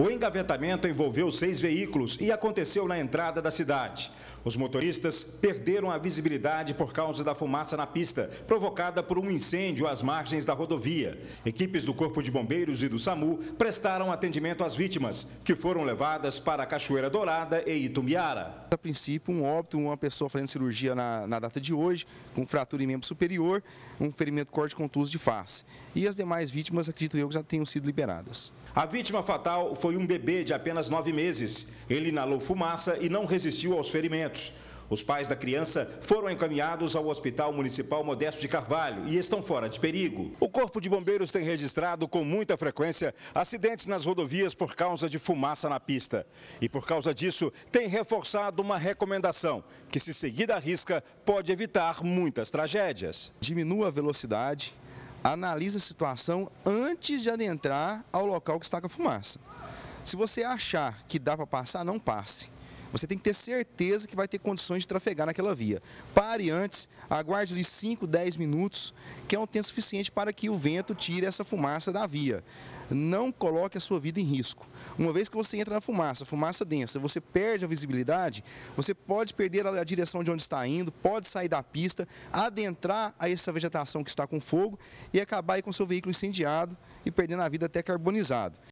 O engavetamento envolveu seis veículos e aconteceu na entrada da cidade. Os motoristas perderam a visibilidade por causa da fumaça na pista, provocada por um incêndio às margens da rodovia. Equipes do Corpo de Bombeiros e do SAMU prestaram atendimento às vítimas, que foram levadas para Cachoeira Dourada e Itumbiara. A princípio, um óbito, uma pessoa fazendo cirurgia na, na data de hoje, com fratura em membro superior, um ferimento corte contuso de face. E as demais vítimas, acredito eu, já tenham sido liberadas. A vítima fatal foi foi um bebê de apenas nove meses. Ele inalou fumaça e não resistiu aos ferimentos. Os pais da criança foram encaminhados ao Hospital Municipal Modesto de Carvalho e estão fora de perigo. O Corpo de Bombeiros tem registrado com muita frequência acidentes nas rodovias por causa de fumaça na pista. E por causa disso, tem reforçado uma recomendação que, se seguida à risca, pode evitar muitas tragédias. Diminua a velocidade, analisa a situação antes de adentrar ao local que está com a fumaça. Se você achar que dá para passar, não passe. Você tem que ter certeza que vai ter condições de trafegar naquela via. Pare antes, aguarde ali 5, 10 minutos, que é um tempo suficiente para que o vento tire essa fumaça da via. Não coloque a sua vida em risco. Uma vez que você entra na fumaça, fumaça densa, você perde a visibilidade, você pode perder a direção de onde está indo, pode sair da pista, adentrar a essa vegetação que está com fogo e acabar aí com seu veículo incendiado e perdendo a vida até carbonizado.